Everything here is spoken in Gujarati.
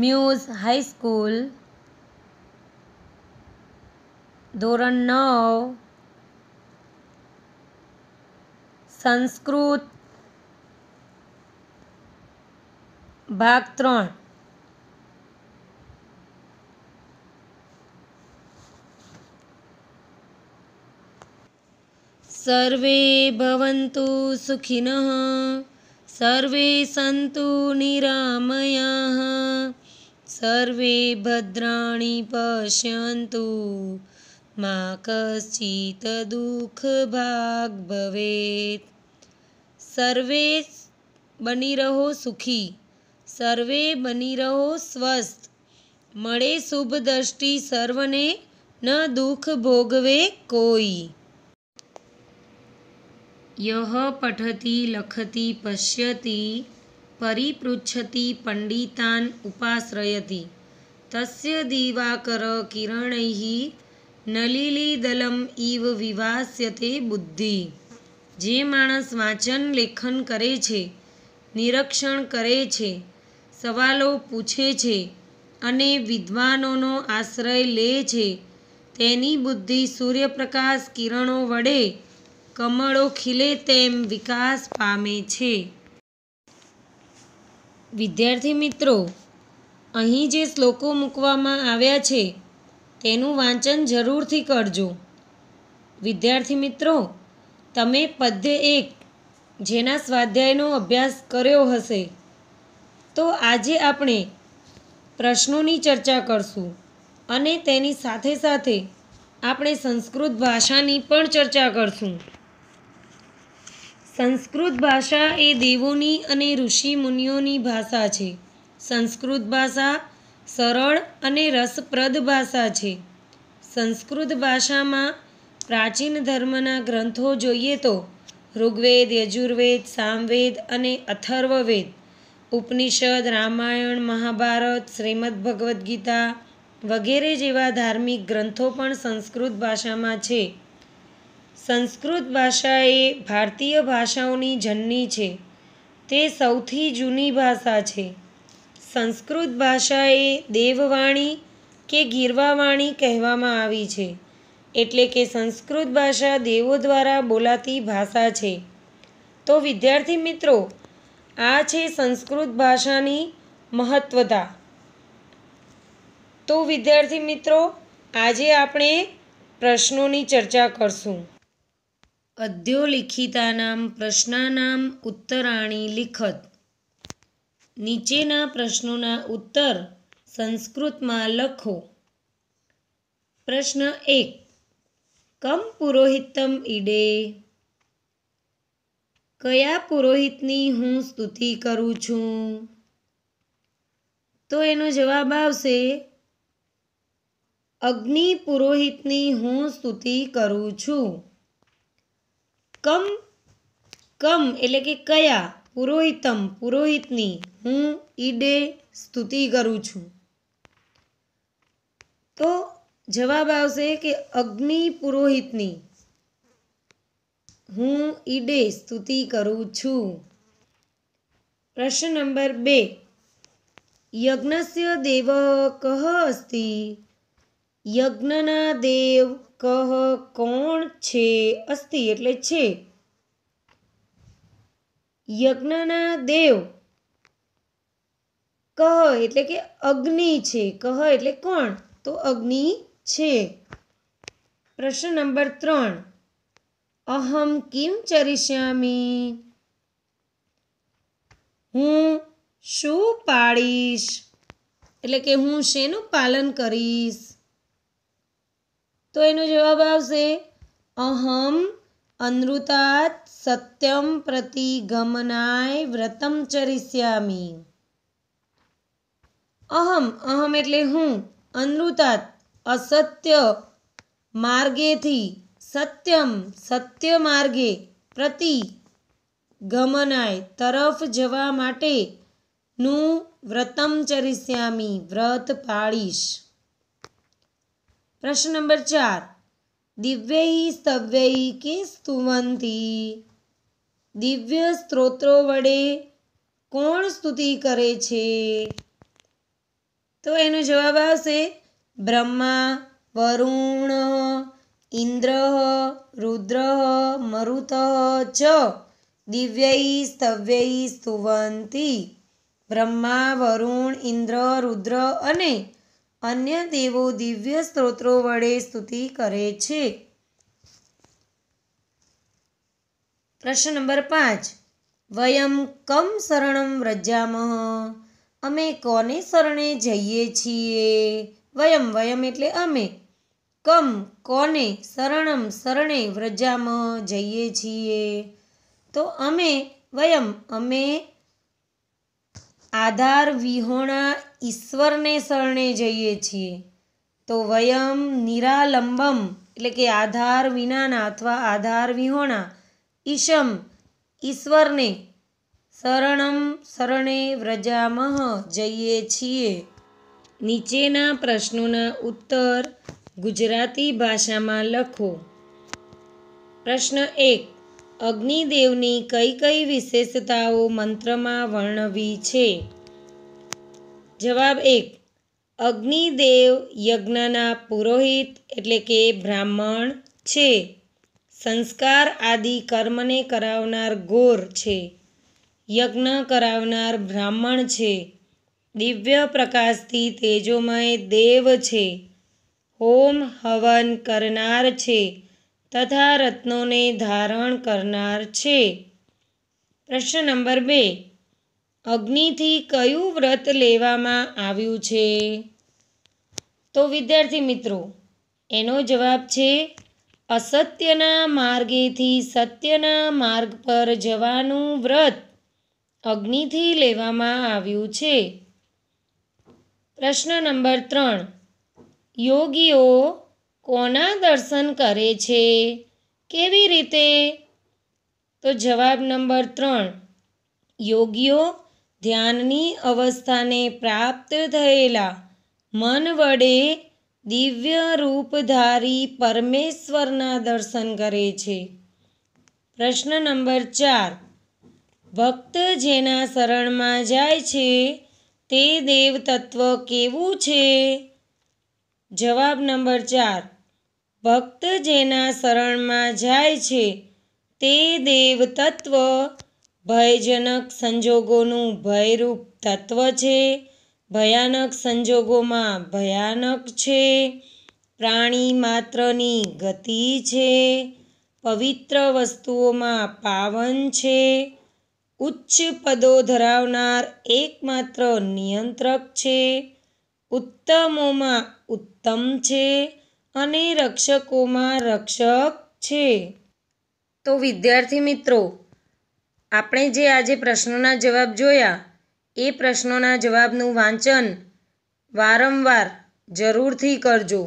म्यूज हाई स्कूल धोरण नौ संस्कृत भाग त्र सर्वे भवन्तु सुखिनः सर्वे सन्तु निरामयाः સર્વે ભદ્રાણી પશ્યંતુ મા કશ્ચિત દુઃખ ભાગ ભવેત સર્વે બની રહો સુખી સર્વે બની રહો સ્વસ્થ મળે શુભ દ્રષ્ટિ સર્વને ન દુઃખ ભોગવે કોઈ યહ પઠતી લખતી પશ્યતી પરિપૃચ્છતી પંડિતાન ઉપાશ્રયતી તસ્ય દિવાકર કિરણૈ નલિલીદલમ ઇવ વિવાસ્યતે બુદ્ધિ જે માણસ વાંચન લેખન કરે છે નિરીક્ષણ કરે છે સવાલો પૂછે છે અને વિદ્વાનોનો આશ્રય લે છે તેની બુદ્ધિ સૂર્યપ્રકાશ કિરણો વડે કમળો ખીલે તેમ વિકાસ પામે છે વિદ્યાર્થી મિત્રો અહીં જે શ્લોકો મૂકવામાં આવ્યા છે તેનું વાંચન જરૂરથી કરજો વિદ્યાર્થી મિત્રો તમે પદ્ય એક જેના સ્વાધ્યાયનો અભ્યાસ કર્યો હશે તો આજે આપણે પ્રશ્નોની ચર્ચા કરશું અને તેની સાથે સાથે આપણે સંસ્કૃત ભાષાની પણ ચર્ચા કરશું સંસ્કૃત ભાષા એ દેવોની અને ઋષિ મુનિઓની ભાષા છે સંસ્કૃત ભાષા સરળ અને રસપ્રદ ભાષા છે સંસ્કૃત ભાષામાં પ્રાચીન ધર્મના ગ્રંથો જોઈએ તો ઋગ્વેદ યજુર્વેદ સામવેદ અને અથર્વવેદ ઉપનિષદ રામાયણ મહાભારત શ્રીમદ ભગવદ્ ગીતા વગેરે જેવા ધાર્મિક ગ્રંથો પણ સંસ્કૃત ભાષામાં છે સંસ્કૃત ભાષા એ ભારતીય ભાષાઓની જન્ની છે તે સૌથી જૂની ભાષા છે સંસ્કૃત ભાષા એ દેવવાણી કે ગીરવાવાણી કહેવામાં આવી છે એટલે કે સંસ્કૃત ભાષા દેવો દ્વારા બોલાતી ભાષા છે તો વિદ્યાર્થી મિત્રો આ છે સંસ્કૃત ભાષાની મહત્વતા તો વિદ્યાર્થી મિત્રો આજે આપણે પ્રશ્નોની ચર્ચા કરશું અધ્યોલિખિતાનામ પ્રશ્નાનામ ઉત્તરાણી લિખત નીચેના પ્રશ્નોના ઉત્તર સંસ્કૃતમાં લખો પ્રશ્ન એક કમ પુરોહિતમ ઈડે કયા પુરોહિતની હું સ્તુતિ કરું છું તો એનો જવાબ આવશે અગ્નિ પુરોહિતની હું સ્તુતિ કરું છું કમ કમ એટલે કે કયા પુરોહિતમ પુરોહિતની હું ઈડે સ્તુતિ કરું છું તો જવાબ આવશે કે અગ્નિ પુરોહિતની હું ઈડે સ્તુતિ કરું છું પ્રશ્ન નંબર બે યજ્ઞસ્ય દેવ કહ અસ્તિ યજ્ઞના દેવ કહ કોણ છે અસ્તિ એટલે છે યજ્ઞના દેવ કહ એટલે કે અગ્નિ છે કહ એટલે કોણ તો અગ્નિ છે પ્રશ્ન નંબર ત્રણ અહમ કિમ ચરિષ્યામી હું શું પાળીશ એટલે કે હું શેનું પાલન કરીશ તો એનો જવાબ આવશે અહમ અનૃતાત સત્યમ પ્રતિ ગમનાય વ્રતમ ચરિષ્યામી અહમ અહમ એટલે હું અનૃતાત અસત્ય માર્ગેથી સત્યમ સત્ય માર્ગે પ્રતિ ગમનાય તરફ જવા માટે નું વ્રતમ ચરિષ્યામી વ્રત પાળીશ પ્રશ્ન નંબર ચાર દિવ્ય સ્તવ્ય કે સ્તુવંતી દિવ્ય સ્ત્રોત્રો વડે કોણ સ્તુતિ કરે છે તો એનો જવાબ આવશે બ્રહ્મા વરુણ ઇન્દ્ર રુદ્ર મરુત ચ દિવ્યૈ સ્તવ્ય સ્તુવંતી બ્રહ્મા વરુણ ઇન્દ્ર રુદ્ર અને અન્ય દેવો દિવ્ય સ્તોત્રો વડે સ્તુતિ કરે છે પ્રશ્ન નંબર પાંચ વયમ કમ શરણમ વ્રજામહ અમે કોને શરણે જઈએ છીએ વયમ વયમ એટલે અમે કમ કોને શરણમ શરણે વ્રજામહ જઈએ છીએ તો અમે વયમ અમે આધાર વિહોણા ઈશ્વરને શરણે જઈએ છીએ તો વયમ નિરાલંબમ એટલે કે આધાર વિનાના અથવા આધાર વિહોણા ઈશમ ઈશ્વરને શરણમ શરણે વ્રજામહ જઈએ છીએ નીચેના પ્રશ્નોના ઉત્તર ગુજરાતી ભાષામાં લખો પ્રશ્ન એક અગ્નિદેવની કઈ કઈ વિશેષતાઓ મંત્રમાં વર્ણવી છે જવાબ એક અગ્નિદેવ યજ્ઞના પુરોહિત એટલે કે બ્રાહ્મણ છે સંસ્કાર આદિ કર્મને કરાવનાર ગોર છે યજ્ઞ કરાવનાર બ્રાહ્મણ છે દિવ્ય પ્રકાશથી તેજોમય દેવ છે હોમ હવન કરનાર છે તથા રત્નોને ધારણ કરનાર છે પ્રશ્ન નંબર બે અગ્નિથી કયું વ્રત લેવામાં આવ્યું છે તો વિદ્યાર્થી મિત્રો એનો જવાબ છે અસત્યના માર્ગેથી સત્યના માર્ગ પર જવાનું વ્રત અગ્નિથી લેવામાં આવ્યું છે પ્રશ્ન નંબર ત્રણ યોગીઓ કોના દર્શન કરે છે કેવી રીતે તો જવાબ નંબર ત્રણ યોગીઓ ધ્યાનની અવસ્થાને પ્રાપ્ત થયેલા મન વડે દિવ્ય રૂપધારી પરમેશ્વરના દર્શન કરે છે પ્રશ્ન નંબર ચાર ભક્ત જેના શરણમાં જાય છે તે દેવતત્વ કેવું છે જવાબ નંબર ચાર ભક્ત જેના શરણમાં જાય છે તે દેવ તત્વ ભયજનક સંજોગોનું ભયરૂપ તત્વ છે ભયાનક સંજોગોમાં ભયાનક છે પ્રાણી માત્રની ગતિ છે પવિત્ર વસ્તુઓમાં પાવન છે ઉચ્ચ પદો ધરાવનાર એકમાત્ર નિયંત્રક છે ઉત્તમોમાં ઉત્તમ છે અને રક્ષકોમાં રક્ષક છે તો વિદ્યાર્થી મિત્રો આપણે જે આજે પ્રશ્નોના જવાબ જોયા એ પ્રશ્નોના જવાબનું વાંચન વારંવાર જરૂરથી કરજો